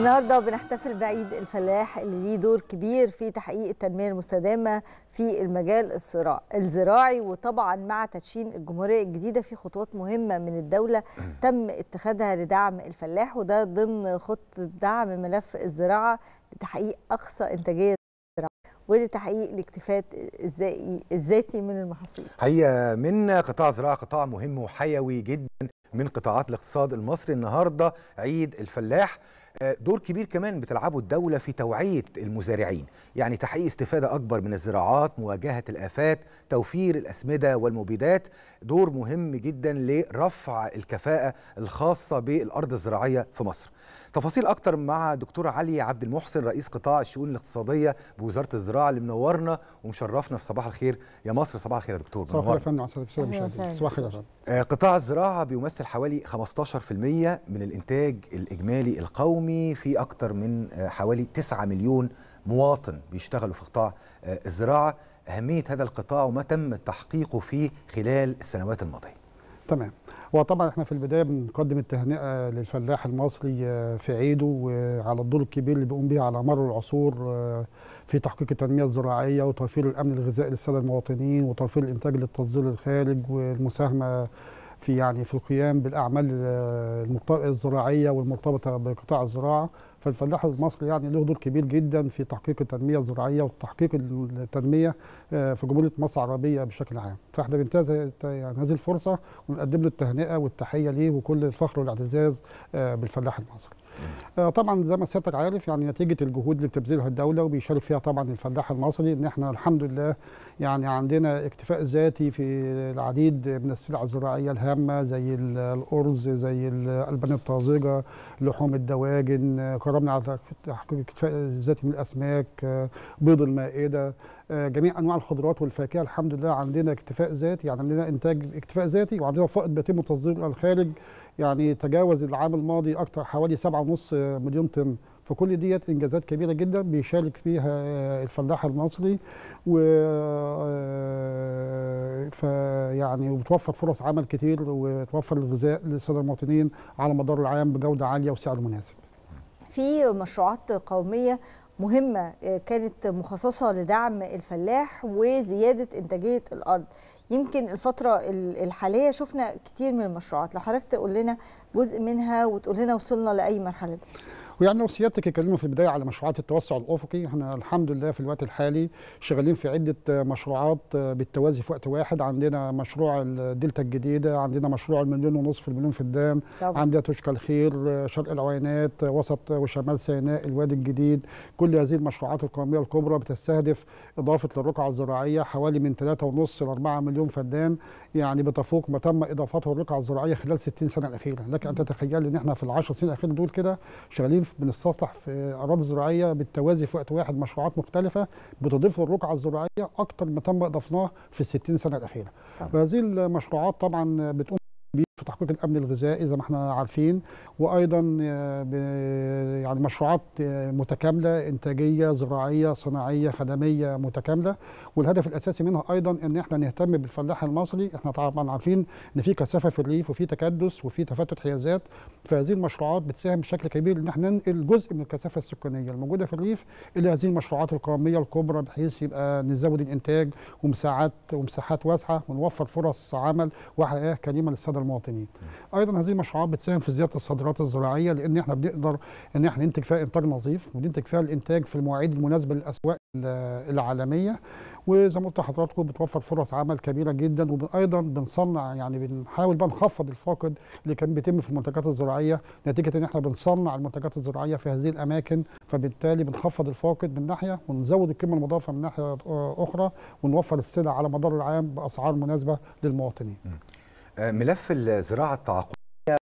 النهارده بنحتفل بعيد الفلاح اللي ليه دور كبير في تحقيق التنميه المستدامه في المجال الصراع الزراعي وطبعا مع تدشين الجمهوريه الجديده في خطوات مهمه من الدوله تم اتخاذها لدعم الفلاح وده ضمن خطه دعم ملف الزراعه لتحقيق اقصى انتاجيه ولتحقيق الاكتفاء الذاتي من المحاصيل. هي من قطاع الزراعه قطاع مهم وحيوي جدا من قطاعات الاقتصاد المصري النهارده عيد الفلاح دور كبير كمان بتلعبه الدولة في توعية المزارعين يعني تحقيق استفادة أكبر من الزراعات مواجهة الآفات توفير الأسمدة والمبيدات دور مهم جدا لرفع الكفاءة الخاصة بالأرض الزراعية في مصر تفاصيل اكتر مع دكتور علي عبد المحسن رئيس قطاع الشؤون الاقتصاديه بوزاره الزراعه اللي منورنا ومشرفنا في صباح الخير يا مصر صباح الخير يا دكتور صباح الخير يا فندم صباح الخير آه، قطاع الزراعه بيمثل حوالي 15% من الانتاج الاجمالي القومي في اكتر من آه، حوالي 9 مليون مواطن بيشتغلوا في قطاع آه، الزراعه اهميه هذا القطاع وما تم تحقيقه فيه خلال السنوات الماضيه تمام وطبعا احنا في البدايه بنقدم التهنئه للفلاح المصري آه، في عيده وعلى الدور الكبير اللي بيقوم به على مر العصور آه، في تحقيق التنميه الزراعيه وتوفير الامن الغذائي للساده المواطنين وتوفير الانتاج للتصدير الخارج والمساهمه في يعني في القيام بالاعمال آه، الزراعيه والمرتبطه بقطاع الزراعه فالفلاح المصري يعني له دور كبير جدا في تحقيق التنميه الزراعيه وتحقيق التنميه آه، في جمهوريه مصر العربيه بشكل عام فاحنا بننتهز يعني هذه الفرصه ونقدم له التهنئه والتحيه ليه وكل الفخر والاعتزاز آه، بالفلاح المصري آه، طبعا زي ما سيادتك عارف يعني نتيجه الجهود اللي بتبذلها الدوله وبيشارك فيها طبعا الفلاح المصري ان احنا الحمد لله يعني عندنا اكتفاء ذاتي في العديد من السلع الزراعية الهامة زي الأرز زي الألبان الطازجة لحوم الدواجن قررنا على تحقيق اكتفاء ذاتي من الأسماك بيض المائدة جميع أنواع الخضروات والفاكهة الحمد لله عندنا اكتفاء ذاتي يعني عندنا إنتاج اكتفاء ذاتي وعندنا فائض بيتم تصديره للخارج يعني تجاوز العام الماضي أكثر حوالي 7.5 مليون طن فكل ديت انجازات كبيره جدا بيشارك فيها آه، الفلاح المصري و آه، فيعني وبتوفر فرص عمل كتير وتوفر الغذاء للساده المواطنين على مدار العام بجوده عاليه وسعر مناسب. في مشروعات قوميه مهمة آه، كانت مخصصة لدعم الفلاح وزيادة إنتاجية الأرض يمكن الفترة الحالية شفنا كتير من المشروعات لو حضرتك تقول لنا جزء منها وتقول لنا وصلنا لأي مرحلة ويعني لو سيادتك اتكلمنا في البدايه على مشروعات التوسع الافقي احنا الحمد لله في الوقت الحالي شغالين في عده آه، مشروعات آه، بالتوازي في وقت واحد عندنا مشروع الدلتا الجديده عندنا مشروع المليون ونصف المليون في الدام طبعا. عندنا توشكا الخير آه، شرق العوينات وسط وشمال سيناء الوادي الجديد كل هذه المشروعات القوميه الكبرى بتستهدف اضافه للرقعه الزراعيه حوالي من 3.5 ل 4 مليون فدان يعني بتفوق ما تم اضافته الرقعه الزراعيه خلال 60 سنه الاخيره لك ان تتخيل ان احنا في ال 10 سنين الاخيره دول كده شغالين بنستصلح في اراضي زراعيه بالتوازي في وقت واحد مشروعات مختلفه بتضيف للرقعه الزراعيه اكتر ما تم اضفناه في ال 60 سنه الاخيره. وهذه المشروعات طبعا بتقوم في تحقيق الامن الغذائي زي ما احنا عارفين وايضا آه، يعني مشروعات آه، متكامله انتاجيه زراعيه صناعيه خدميه متكامله والهدف الاساسي منها ايضا ان احنا نهتم بالفلاح المصري احنا طبعا عارفين ان في كثافه في الريف وفي تكدس وفي تفتت حيازات فهذه المشروعات بتساهم بشكل كبير ان احنا ننقل جزء من الكثافه السكانيه الموجوده في الريف الى هذه المشروعات القوميه الكبرى بحيث يبقى نزود الانتاج ومساحات ومساحات واسعه ونوفر فرص عمل وحياه كريمه للساده المواطنين التانيين ايضا هذه المشروعات بتساهم في زياده الصادرات الزراعيه لان احنا بنقدر ان احنا ننتج فيها انتاج نظيف وننتج فيها الانتاج في المواعيد المناسبه للاسواق العالميه وزي ما قلت لحضراتكم بتوفر فرص عمل كبيره جدا وايضا بنصنع يعني بنحاول بقى نخفض الفاقد اللي كان بيتم في المنتجات الزراعيه نتيجه ان احنا بنصنع المنتجات الزراعيه في هذه الاماكن فبالتالي بنخفض الفاقد من ناحيه ونزود القيمه المضافه من ناحيه اخرى ونوفر السلع على مدار العام باسعار مناسبه للمواطنين. آه، ملف الزراعه التعاقديه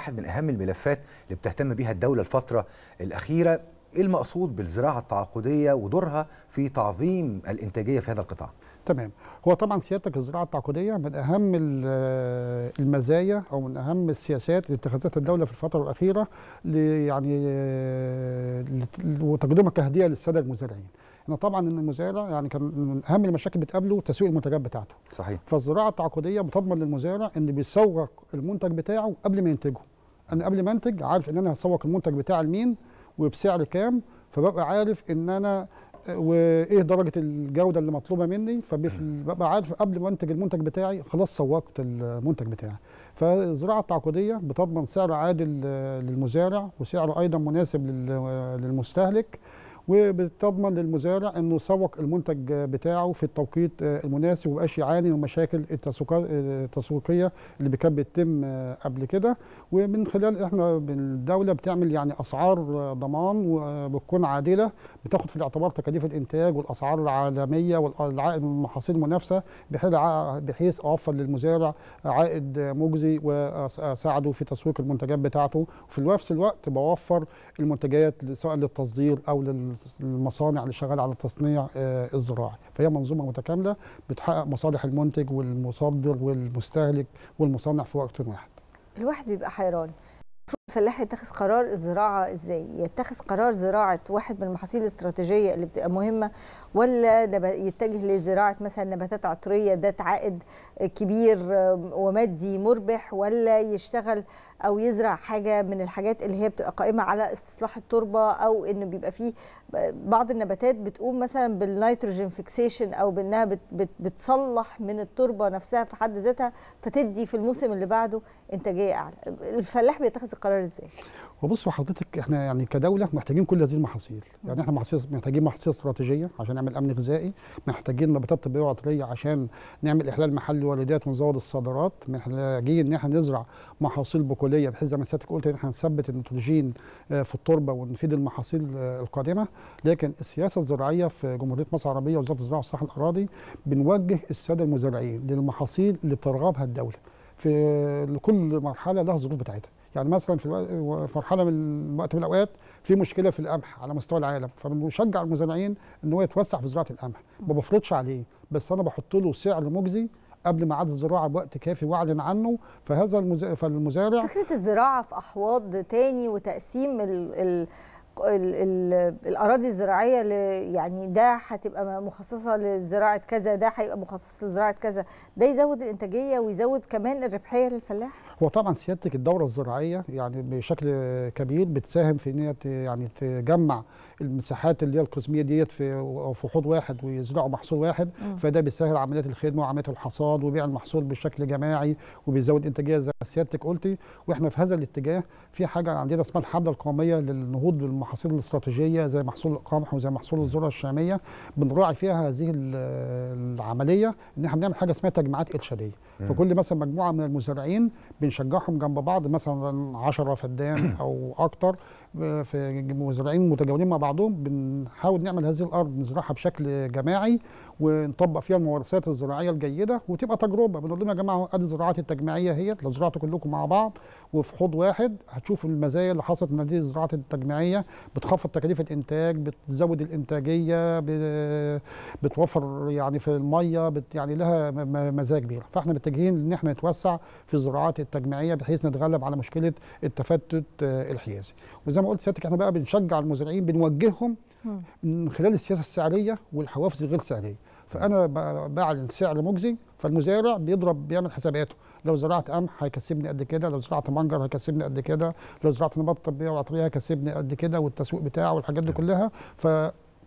واحد من اهم الملفات اللي بتهتم بها الدوله الفتره الاخيره ايه المقصود بالزراعه التعاقديه ودورها في تعظيم الانتاجيه في هذا القطاع تمام هو طبعا سيادتك الزراعه التعاقديه من اهم آه، المزايا او من اهم السياسات اللي اتخذتها الدوله في الفتره الاخيره يعني وتقديمها آه، كهديه للساده المزارعين ان طبعا ان المزارع يعني كان من اهم المشاكل اللي بتقابله تسويق المنتجات بتاعته صحيح فالزراعه التعاقديه بتضمن للمزارع ان بيسوق المنتج بتاعه قبل ما ينتجه انا قبل ما انتج عارف ان انا هسوق المنتج بتاعي لمين وبسعر كام فببقى عارف ان انا وايه درجه الجوده اللي مطلوبه مني فببقى عارف قبل ما انتج المنتج بتاعي خلاص سوقت المنتج بتاعي فالزراعه التعاقديه بتضمن سعر عادل للمزارع وسعر ايضا مناسب للمستهلك وبتضمن للمزارع انه يسوق المنتج بتاعه في التوقيت آه، المناسب وما يعاني من مشاكل آه، التسويقيه اللي كانت بتتم آه، قبل كده ومن خلال احنا الدوله بتعمل يعني اسعار ضمان وبتكون عادله بتاخد في الاعتبار تكاليف الانتاج والاسعار العالميه والعائد من محاصيل المنافسه بحيث بحيث اوفر للمزارع عائد مجزي واساعده في تسويق المنتجات بتاعته وفي نفس الوقت بوفر المنتجات سواء للتصدير او للمصانع اللي شغاله على التصنيع الزراعي آه، فهي منظومه متكامله بتحقق مصالح المنتج والمصدر والمستهلك والمصنع في وقت واحد الواحد بيبقى حيران الفلاح يتخذ قرار الزراعه ازاي يتخذ قرار زراعه واحد من المحاصيل الاستراتيجيه اللي بتبقى مهمه ولا يتجه لزراعه مثلا نباتات عطريه ذات عائد كبير آه، ومادي مربح ولا يشتغل او يزرع حاجه من الحاجات اللي هي بتبقى قائمه على استصلاح التربه او انه بيبقى فيه بعض النباتات بتقوم مثلا بالنيتروجين فيكسيشن او بانها بتصلح من التربه نفسها في حد ذاتها فتدي في الموسم اللي بعده انتاجيه اعلى الفلاح بيتخذ القرار القرار ازاي؟ وبصوا حضرتك احنا يعني كدوله محتاجين كل هذه المحاصيل، يعني احنا محتاجين محاصيل استراتيجيه عشان نعمل امن غذائي، محتاجين نباتات طبيه وعطريه عشان نعمل احلال محلي واردات ونزود الصادرات، محتاجين ان احنا نزرع محاصيل بقوليه بحيث زي ما سيادتك قلت ان احنا نثبت النيتروجين آه، في التربه ونفيد المحاصيل آه، القادمه، لكن السياسه الزراعيه في جمهوريه مصر العربيه وزاره الزراعه والصحه الاراضي بنوجه الساده المزارعين للمحاصيل اللي بترغبها الدوله. في كل مرحله لها الظروف بتاعتها. يعني مثلا في مرحله من وقت من الاوقات في مشكله في القمح على مستوى العالم فبنشجع المزارعين ان هو يتوسع في زراعه القمح ما بفرضش عليه بس انا بحط له سعر مجزي قبل ميعاد الزراعه بوقت كافي واعلن عنه فهذا فالمزارع فكره الزراعه في احواض تاني وتقسيم ال... ال... ال ال الاراضي الزراعيه ل... يعني ده هتبقى مخصصه لزراعه كذا ده هيبقى مخصص لزراعه كذا ده يزود الانتاجيه ويزود كمان الربحيه للفلاح هو طبعا سيادتك الدوره الزراعيه يعني بشكل كبير بتساهم في ان هي يعني تجمع المساحات اللي هي القسميه ديت في في حوض واحد ويزرعوا محصول واحد م. فده بيسهل عمليات الخدمه وعمليات الحصاد وبيع المحصول بشكل جماعي وبيزود انتاجيه زي ما سيادتك قلتي واحنا في هذا الاتجاه في حاجه عندنا اسمها الحمله القوميه للنهوض بالمحاصيل الاستراتيجيه زي محصول القمح وزي محصول الذره الشاميه بنراعي فيها هذه العمليه ان احنا بنعمل حاجه اسمها تجمعات ارشاديه فكل مثلا مجموعه من المزارعين بنشجعهم جنب بعض مثلا 10 فدان او اكثر في مزارعين متجاورين مع بعضهم بنحاول نعمل هذه الارض نزرعها بشكل جماعي ونطبق فيها الممارسات الزراعيه الجيده وتبقى تجربه بنقول لهم يا جماعه ادي الزراعات التجميعيه هي لو زرعتوا كلكم مع بعض وفي حوض واحد هتشوفوا المزايا اللي حصلت من هذه الزراعات التجميعيه بتخفض تكاليف الانتاج بتزود الانتاجيه بتوفر يعني في الميه بت يعني لها مزايا كبيره فاحنا متجهين ان احنا نتوسع في الزراعات التجميعيه بحيث نتغلب على مشكله التفتت الحيازي وزي ما قلت سيادتك احنا بقى بنشجع المزارعين بنوجههم من خلال السياسه السعريه والحوافز الغير سعريه فانا بعلن سعر مجزي فالمزارع بيضرب بيعمل حساباته لو زرعت قمح هيكسبني قد كده لو زرعت منجر هيكسبني قد كده لو زرعت نبات طبيه وعطريه هيكسبني قد كده والتسويق بتاعه والحاجات دي نعم. كلها ف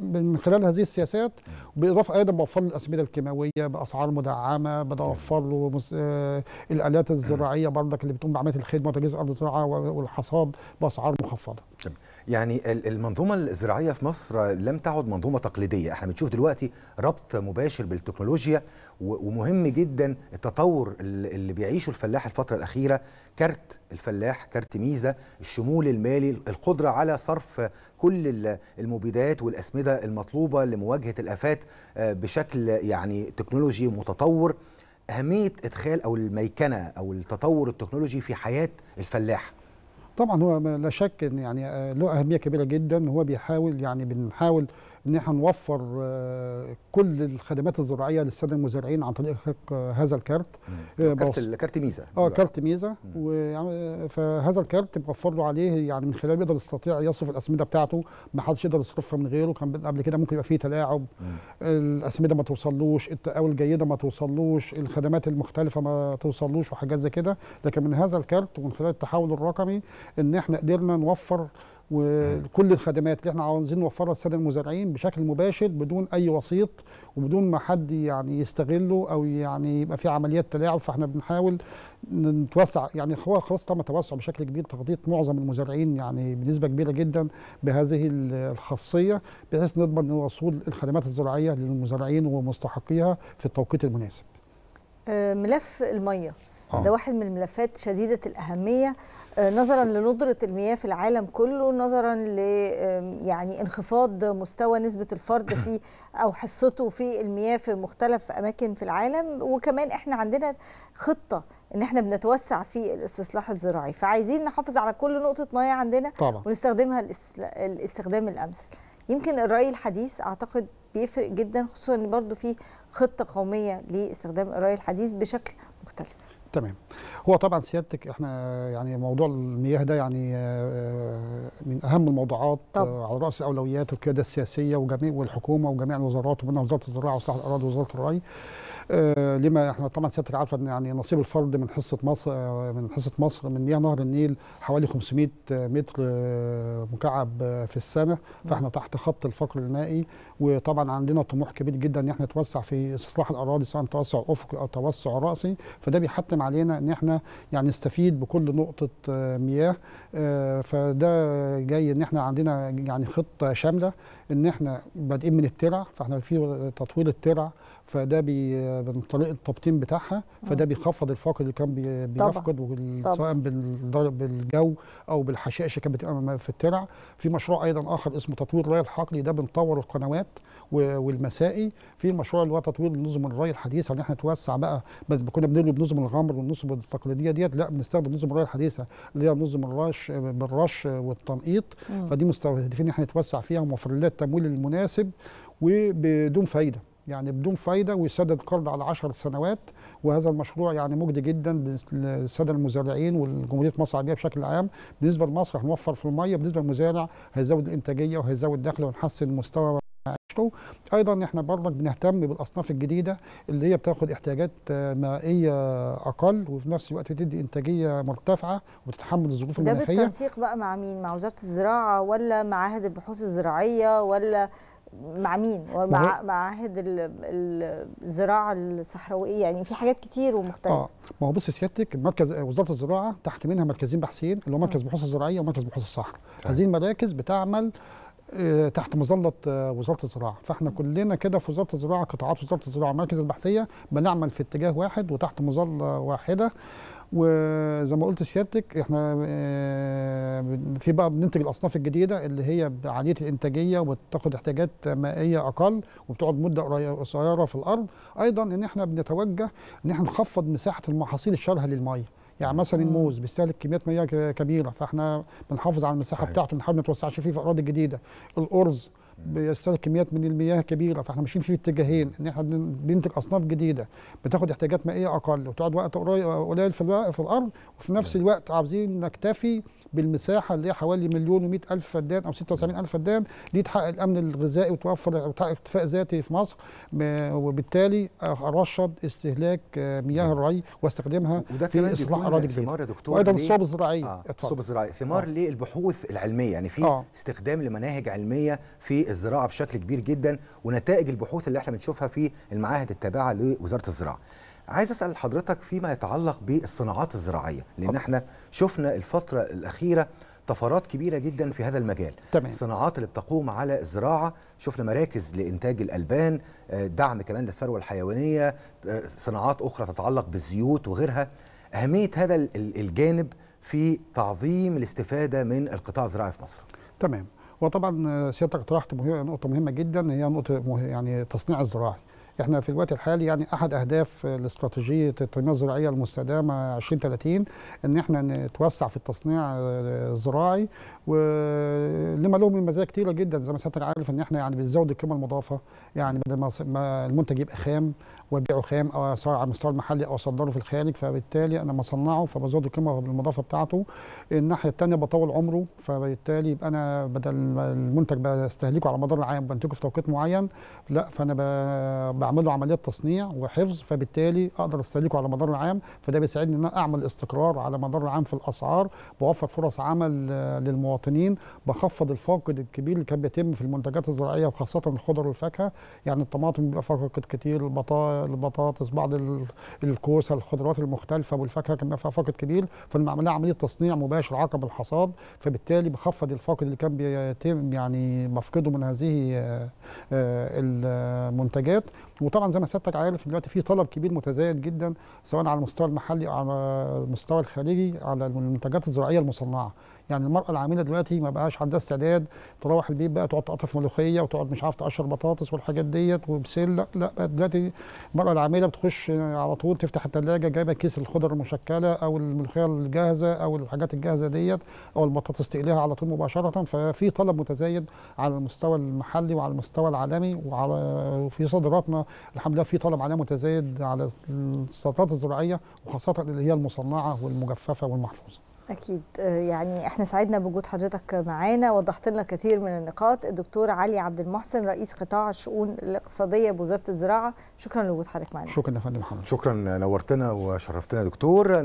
من خلال هذه السياسات نعم. بالاضافه ايضا بوفر له الاسمده الكيماويه باسعار مدعمه بوفر نعم. له مس... آه الالات الزراعيه برضك اللي بتقوم بعمليه الخدمه وتجهيز ارض الزراعه والحصاد باسعار مخفضه. تمام يعني المنظومه الزراعيه في مصر لم تعد منظومه تقليديه احنا بنشوف دلوقتي ربط مباشر بالتكنولوجيا ومهم جدا التطور اللي بيعيشه الفلاح الفتره الاخيره كارت الفلاح كارت ميزه الشمول المالي القدره على صرف كل المبيدات والاسمده المطلوبه لمواجهه الافات آه، بشكل يعني تكنولوجي متطور اهميه ادخال او الميكنه او التطور التكنولوجي في حياه الفلاح طبعا هو لا شك ان يعني آه، له اهميه كبيره جدا وهو بيحاول يعني بنحاول ان احنا نوفر آه، كل الخدمات الزراعيه للساده المزارعين عن طريق آه، هذا الكارت آه، كارت كارت ميزه اه كارت ميزه فهذا الكارت بوفر له عليه يعني من خلاله يقدر يستطيع يصرف الاسمده بتاعته ما حدش يقدر يصرفها من غيره كان قبل كده ممكن يبقى فيه تلاعب الاسمده ما توصلوش التقاوي الجيده ما توصلوش الخدمات المختلفه ما توصلوش وحاجات زي كده لكن من هذا الكارت ومن خلال التحول الرقمي ان احنا قدرنا نوفر وكل الخدمات اللي احنا عاوزين نوفرها للساده المزارعين بشكل مباشر بدون اي وسيط وبدون ما حد يعني يستغله او يعني يبقى في عمليات تلاعب فاحنا بنحاول نتوسع يعني هو خلاص تم توسع بشكل كبير تغطيه معظم المزارعين يعني بنسبه كبيره جدا بهذه الخاصيه بحيث نضمن وصول الخدمات الزراعيه للمزارعين ومستحقيها في التوقيت المناسب. آه، ملف الميه آه. ده واحد من الملفات شديده الاهميه آه، نظرا لندره المياه في العالم كله نظرا ل يعني انخفاض مستوى نسبه الفرد في او حصته في المياه في مختلف اماكن في العالم وكمان احنا عندنا خطه ان احنا بنتوسع في الاستصلاح الزراعي فعايزين نحافظ على كل نقطه مياه عندنا طبعا. ونستخدمها الاستخدام الامثل يمكن الري الحديث اعتقد بيفرق جدا خصوصا ان برضو في خطه قوميه لاستخدام الري الحديث بشكل مختلف تمام هو طبعا سيادتك احنا يعني موضوع المياه ده يعني آه، آه، من اهم الموضوعات آه، طب. على راس اولويات القياده السياسيه وجميع والحكومه وجميع الوزارات ومنها وزاره الزراعه وصحه الاراضي ووزاره الري آه، لما احنا طبعا سيادتك عارفه ان يعني نصيب الفرد من حصه مصر آه، من حصه مصر من مياه نهر النيل حوالي 500 متر آه، مكعب في السنه فاحنا تحت خط الفقر المائي وطبعا عندنا طموح كبير جدا ان احنا نتوسع في استصلاح الاراضي سواء توسع افقي او توسع راسي فده بيحتم علينا ان احنا يعني نستفيد بكل نقطه مياه فده جاي ان احنا عندنا يعني خطه شامله ان احنا بادئين من الترع فاحنا في تطوير الترع فده بي من طريق التبطين بتاعها فده بيخفض الفاقد اللي كان بي بيفقد سواء سواء بالجو او بالحشائش اللي كانت بتبقى في الترع في مشروع ايضا اخر اسمه تطوير الري الحقلي ده بنطور القنوات والمسائي في مشروع اللي هو تطوير نظم الري الحديثه ان احنا نتوسع بقى بدل ما كنا بنلوي بنظم الغمر والنظم التقليديه ديت لا بنستخدم نظم الري الحديثه اللي هي نظم الرش بالرش والتنقيط فدي مستهدفين ان احنا نتوسع فيها وموفر لها التمويل المناسب وبدون فايده يعني بدون فايدة ويسدد قرض على عشر سنوات وهذا المشروع يعني مجدي جدا للسادة المزارعين والجمهورية مصر العربية بشكل عام بالنسبة لمصر هنوفر في المية بالنسبة للمزارع هيزود الإنتاجية وهيزود دخله ونحسن مستوى معيشته ايضا احنا برضك بنهتم بالاصناف الجديده اللي هي بتاخد احتياجات آه، مائيه اقل وفي نفس الوقت بتدي انتاجيه مرتفعه وتتحمل الظروف المناخيه ده بالتنسيق بقى مع مين مع وزاره الزراعه ولا معاهد البحوث الزراعيه ولا مع مين ومع معاهد الزراعه الصحراويه يعني في حاجات كتير ومختلفه اه ما هو بص سيادتك مركز وزاره الزراعه تحت منها مركزين بحثيين اللي هو مركز بحوث الزراعيه ومركز بحوث الصحراء أيوة. هذه المراكز بتعمل آه، تحت مظله آه، وزاره الزراعه فاحنا كلنا كده في وزاره الزراعه قطاعات وزاره الزراعه المراكز البحثيه بنعمل في اتجاه واحد وتحت مظله واحده وزي ما قلت سيادتك احنا آه، في بقى بننتج الاصناف الجديده اللي هي عاليه الانتاجيه وبتاخد احتياجات مائيه اقل وبتقعد مده قصيره في الارض ايضا ان احنا بنتوجه ان احنا نخفض مساحه المحاصيل الشرهه للميه يعني مثلا الموز بيستهلك كميات ميه كبيره فاحنا بنحافظ على المساحه صحيح. بتاعته بنحاول ما نتوسعش فيه في الاراضي الجديده الارز بيستهلك كميات من المياه كبيره فاحنا ماشيين في اتجاهين ان احنا بننتج اصناف جديده بتاخد احتياجات مائيه اقل وتقعد وقت قليل في في الارض وفي نفس نعم. الوقت عاوزين نكتفي بالمساحه اللي هي حوالي مليون و الف فدان او 76 الف فدان دي تحقق الامن الغذائي وتوفر وتحقق اكتفاء ذاتي في مصر وبالتالي ارشد استهلاك آه، مياه نعم. الري واستخدامها في اصلاح اراضي جديده ثمار يا دكتور وايضا الصوب الزراعيه آه. الصوب الزراعيه ثمار آه. للبحوث العلميه يعني في آه. استخدام لمناهج علميه في الزراعه بشكل كبير جدا ونتائج البحوث اللي احنا بنشوفها في المعاهد التابعه لوزاره الزراعه عايز اسال حضرتك فيما يتعلق بالصناعات الزراعيه لان احنا شفنا الفتره الاخيره طفرات كبيره جدا في هذا المجال تمام. الصناعات اللي بتقوم على الزراعه شفنا مراكز لانتاج الالبان آه، دعم كمان للثروه الحيوانيه آه، صناعات اخرى تتعلق بالزيوت وغيرها اهميه هذا الجانب في تعظيم الاستفاده من القطاع الزراعي في مصر تمام وطبعا سيادتك طرحت نقطه مهمه جدا هي نقطه يعني التصنيع الزراعي احنا في الوقت الحالي يعني احد اهداف الاستراتيجيه التنميه الزراعيه المستدامه 2030 ان احنا نتوسع في التصنيع الزراعي من المزايا كتيره جدا زي ما سيادتك عارف ان احنا يعني بنزود القيمه المضافه يعني بدل ما المنتج يبقى خام وابيعه خام او صار على المستوى المحلي او اصدره في الخارج فبالتالي انا لما اصنعه فبزود القيمه المضافه بتاعته الناحيه الثانيه بطول عمره فبالتالي يبقى انا بدل المنتج بستهلكه على مدار العام بنتجه في توقيت معين لا فانا بعمل له عمليه تصنيع وحفظ فبالتالي اقدر استهلكه على مدار العام فده بيساعدني ان انا اعمل استقرار على مدار العام في الاسعار بوفر فرص عمل للمواطنين المواطنين بخفض الفاقد الكبير اللي كان بيتم في المنتجات الزراعيه وخاصه الخضر والفاكهه يعني الطماطم بيبقى فاقد كتير البطاطس بعض الكوسه الخضروات المختلفه والفاكهه كان فيها فاقد كبير فالمعمليه عمليه تصنيع مباشر عقب الحصاد فبالتالي بخفض الفاقد اللي كان بيتم يعني مفقده من هذه آه، المنتجات وطبعا زي ما سيادتك عارف دلوقتي في طلب كبير متزايد جدا سواء على المستوى المحلي او على المستوى الخارجي على المنتجات الزراعيه المصنعه يعني المراه العامله دلوقتي ما بقاش عندها استعداد تروح البيت بقى تقعد تقطف ملوخيه وتقعد مش عارف تقشر بطاطس والحاجات ديت وبسله لا, لا دلوقتي المراه العامله بتخش على طول تفتح التلاجة جايبه كيس الخضر المشكله او الملوخيه الجاهزه او الحاجات الجاهزه ديت او البطاطس تقليها على طول مباشره ففي طلب متزايد على المستوى المحلي وعلى المستوى العالمي وعلى وفي صادراتنا الحمد لله في طلب عليها متزايد على الصادرات الزراعيه وخاصه اللي هي المصنعه والمجففه والمحفوظه أكيد آه، يعني إحنا سعدنا بوجود حضرتك معانا وضحت لنا كثير من النقاط الدكتور علي عبد المحسن رئيس قطاع الشؤون الاقتصادية بوزارة الزراعة شكرا لوجود حضرتك معانا شكرا يا فندم محمد شكرا نورتنا وشرفتنا دكتور